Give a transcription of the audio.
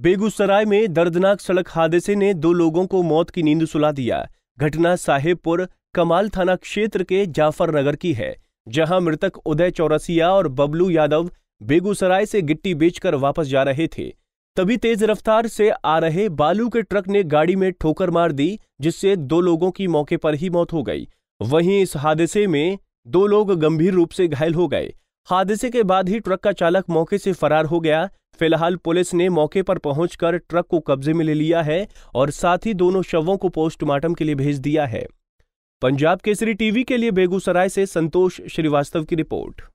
बेगूसराय में दर्दनाक सड़क हादसे ने दो लोगों को मौत की नींद सुला दिया घटना साहेबपुर कमाल थाना क्षेत्र के जाफरनगर की है जहां मृतक उदय चौरसिया और बबलू यादव बेगूसराय से गिट्टी बेचकर वापस जा रहे थे तभी तेज रफ्तार से आ रहे बालू के ट्रक ने गाड़ी में ठोकर मार दी जिससे दो लोगों की मौके पर ही मौत हो गई वहीं इस हादसे में दो लोग गंभीर रूप से घायल हो गए हादसे के बाद ही ट्रक का चालक मौके से फरार हो गया फिलहाल पुलिस ने मौके पर पहुंचकर ट्रक को कब्जे में ले लिया है और साथ ही दोनों शवों को पोस्टमार्टम के लिए भेज दिया है पंजाब केसरी टीवी के लिए बेगूसराय से संतोष श्रीवास्तव की रिपोर्ट